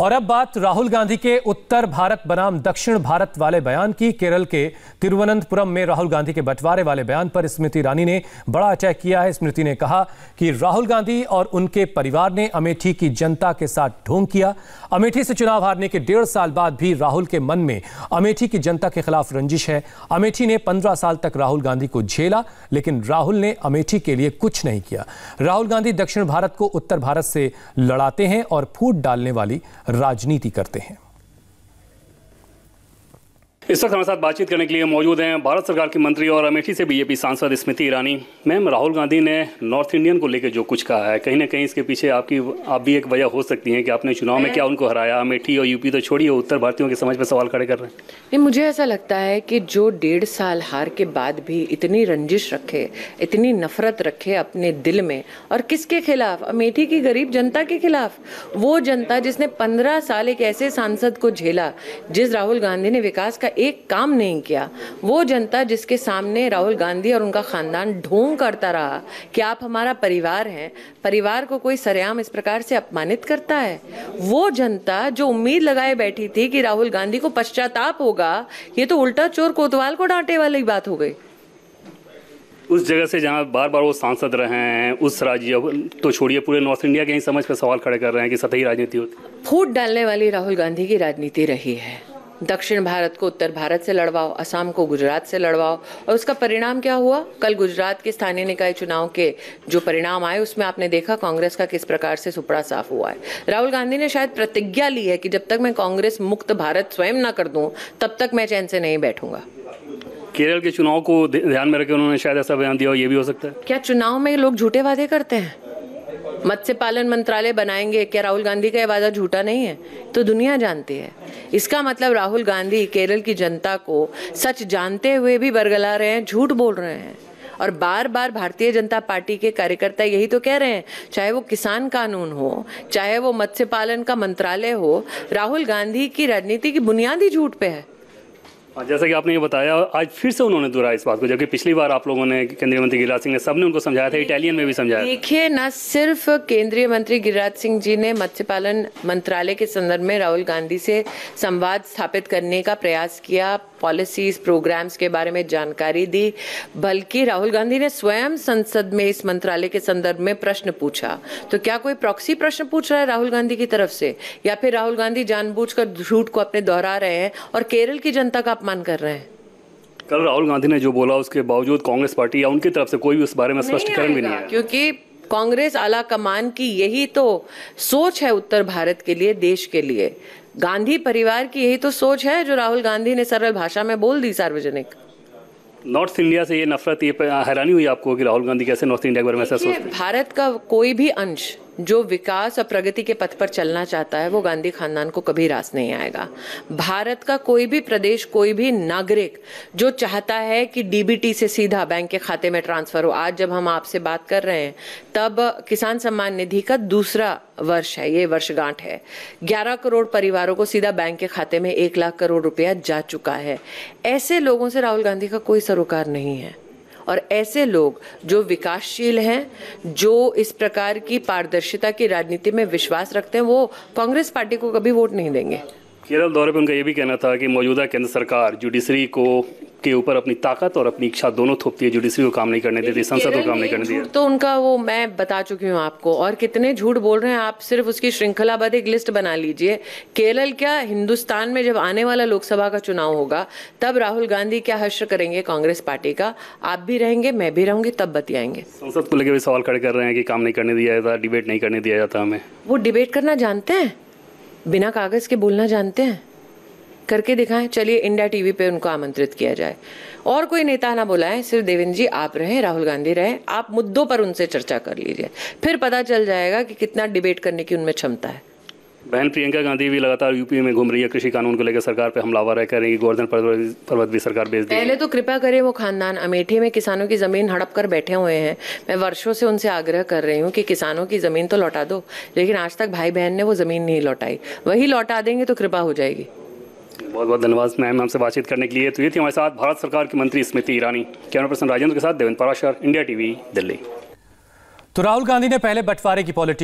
और अब बात राहुल गांधी के उत्तर भारत बनाम दक्षिण भारत वाले बयान की केरल के तिरुवनंतपुरम में राहुल गांधी के बंटवारे वाले बयान पर स्मृति ईरानी ने बड़ा अटैक किया है स्मृति ने कहा कि राहुल गांधी और उनके परिवार ने अमेठी की जनता के साथ ढोंग किया अमेठी से चुनाव हारने के डेढ़ साल बाद भी राहुल के मन में अमेठी की जनता के खिलाफ रंजिश है अमेठी ने पंद्रह साल तक राहुल गांधी को झेला लेकिन राहुल ने अमेठी के लिए कुछ नहीं किया राहुल गांधी दक्षिण भारत को उत्तर भारत से लड़ाते हैं और फूट डालने वाली राजनीति करते हैं इस वक्त हमारे साथ बातचीत करने के लिए मौजूद हैं भारत सरकार के मंत्री और अमेठी से बीजेपी सांसद स्मृति ईरानी मैम राहुल गांधी ने नॉर्थ इंडियन को लेकर जो कुछ कहा है कहीं ना कहीं इसके पीछे आपकी आप भी एक वजह हो सकती है कि आपने चुनाव में क्या उनको हराया अमेठी और यूपी तो छोड़िए उत्तर भारतीयों के समझ में सवाल खड़े कर रहे हैं मुझे ऐसा लगता है कि जो डेढ़ साल हार के बाद भी इतनी रंजिश रखे इतनी नफरत रखे अपने दिल में और किसके खिलाफ अमेठी की गरीब जनता के खिलाफ वो जनता जिसने पंद्रह साल एक ऐसे सांसद को झेला जिस राहुल गांधी ने विकास का एक काम नहीं किया वो जनता जिसके सामने राहुल गांधी और उनका खानदान ढोंग करता रहा कि आप हमारा परिवार हैं परिवार को कोई सरेआम इस प्रकार से अपमानित करता है वो जनता जो उम्मीद लगाए बैठी थी कि राहुल गांधी को पश्चाताप होगा ये तो उल्टा चोर कोतवाल को डांटे वाली बात हो गई उस जगह से जहाँ बार बार वो सांसद रहे हैं उस राज्य तो छोड़िए पूरे नॉर्थ इंडिया के ही समझ पर सवाल खड़े कर रहे हैं कि सतही राजनीति होती फूट डालने वाली राहुल गांधी की राजनीति रही है दक्षिण भारत को उत्तर भारत से लड़वाओ असम को गुजरात से लड़वाओ और उसका परिणाम क्या हुआ कल गुजरात के स्थानीय निकाय चुनाव के जो परिणाम आए उसमें आपने देखा कांग्रेस का किस प्रकार से सुपड़ा साफ हुआ है राहुल गांधी ने शायद प्रतिज्ञा ली है कि जब तक मैं कांग्रेस मुक्त भारत स्वयं ना कर दूँ तब तक मैं चैन से नहीं बैठूंगा केरल के चुनाव को ध्यान में रखकर उन्होंने शायद ऐसा बयान दिया ये भी हो सकता है क्या चुनाव में लोग झूठे वादे करते हैं मत्स्य पालन मंत्रालय बनाएंगे क्या राहुल गांधी का यह वादा झूठा नहीं है तो दुनिया जानती है इसका मतलब राहुल गांधी केरल की जनता को सच जानते हुए भी बरगला रहे हैं झूठ बोल रहे हैं और बार बार भारतीय जनता पार्टी के कार्यकर्ता यही तो कह रहे हैं चाहे वो किसान कानून हो चाहे वो मत्स्य पालन का मंत्रालय हो राहुल गांधी की राजनीति की बुनियादी झूठ पे है और जैसा कि आपने ये बताया आज फिर से उन्होंने दोहराया इस बात को जबकि पिछली बार आप लोगों ने केंद्रीय मंत्री गिरिराज सिंह ने सबने उनको समझाया था इटालियन में भी समझाया देखिए न सिर्फ केंद्रीय मंत्री गिरिराज सिंह जी ने मत्स्य पालन मंत्रालय के संदर्भ में राहुल गांधी से संवाद स्थापित करने का प्रयास किया पॉलिसीज प्रोग्राम्स के बारे में जानकारी दी बल्कि राहुल गांधी ने स्वयं संसद में इस मंत्रालय के संदर्भ में प्रश्न पूछा तो क्या कोई प्रॉक्सी प्रश्न पूछ रहा है राहुल गांधी की तरफ से या फिर राहुल गांधी जानबूझकर झूठ को अपने दोहरा रहे हैं और केरल की जनता का अपमान कर रहे हैं कल राहुल गांधी ने जो बोला उसके बावजूद कांग्रेस पार्टी या उनकी तरफ से कोई भी उस बारे में स्पष्टीकरण भी नहीं है क्योंकि कांग्रेस आला कमान की यही तो सोच है उत्तर भारत के लिए देश के लिए गांधी परिवार की यही तो सोच है जो राहुल गांधी ने सरल भाषा में बोल दी सार्वजनिक नॉर्थ इंडिया से ये नफरत ये हैरानी हुई आपको कि राहुल गांधी कैसे नॉर्थ इंडिया के बारे में ऐसा सोचते भारत का कोई भी अंश जो विकास और प्रगति के पथ पर चलना चाहता है वो गांधी खानदान को कभी रास नहीं आएगा भारत का कोई भी प्रदेश कोई भी नागरिक जो चाहता है कि डीबीटी से सीधा बैंक के खाते में ट्रांसफर हो आज जब हम आपसे बात कर रहे हैं तब किसान सम्मान निधि का दूसरा वर्ष है ये वर्षगांठ है 11 करोड़ परिवारों को सीधा बैंक के खाते में एक लाख करोड़ रुपया जा चुका है ऐसे लोगों से राहुल गांधी का कोई सरोकार नहीं है और ऐसे लोग जो विकासशील हैं जो इस प्रकार की पारदर्शिता की राजनीति में विश्वास रखते हैं वो कांग्रेस पार्टी को कभी वोट नहीं देंगे केरल दौरे पर उनका ये भी कहना था कि मौजूदा केंद्र सरकार जुडिशरी को के ऊपर अपनी ताकत और अपनी इच्छा दोनों थोपती है जुडिशरी को काम नहीं करने देती संसद को काम नहीं करने देती तो उनका वो मैं बता चुकी हूँ आपको और कितने झूठ बोल रहे हैं आप सिर्फ उसकी श्रृंखलाबद्ध एक लिस्ट बना लीजिए केरल क्या हिंदुस्तान में जब आने वाला लोकसभा का चुनाव होगा तब राहुल गांधी क्या हश्र करेंगे कांग्रेस पार्टी का आप भी रहेंगे मैं भी रहूंगी तब बतियाएंगे संसद को लेकर भी सवाल खड़े कर रहे हैं कि काम नहीं करने दिया जाता डिबेट नहीं करने दिया जाता हमें वो डिबेट करना जानते हैं बिना कागज के बोलना जानते हैं करके दिखाएं चलिए इंडिया टीवी पे उनको आमंत्रित किया जाए और कोई नेता ना बुलाएं सिर्फ देवेंद्र जी आप रहे राहुल गांधी रहे आप मुद्दों पर उनसे चर्चा कर लीजिए फिर पता चल जाएगा कि कितना डिबेट करने की उनमें क्षमता है बहन प्रियंका गांधी भी लगातार यूपी में घूम रही है कृषि कानून को लेकर सरकार पे हमलावर है कह रही है गोवर्धन पर्वत भी सरकार भेज दी पहले तो कृपा करे वो खानदान अमेठी में किसानों की जमीन हड़प कर बैठे हुए हैं मैं वर्षों से उनसे आग्रह कर रही हूँ कि किसानों की जमीन तो लौटा दो लेकिन आज तक भाई बहन ने वो जमीन नहीं लौटाई वही लौटा देंगे तो कृपा हो जाएगी बहुत बहुत धन्यवाद मैम हमसे बातचीत करने के लिए तो ये थी हमारे साथ भारत सरकार की मंत्री स्मृति ईरानी कैमरा पर्सन राजेंद्र के साथ देवेंद्र पराशर इंडिया टीवी दिल्ली तो राहुल गांधी ने पहले बंटवारे की पॉलिटिक्स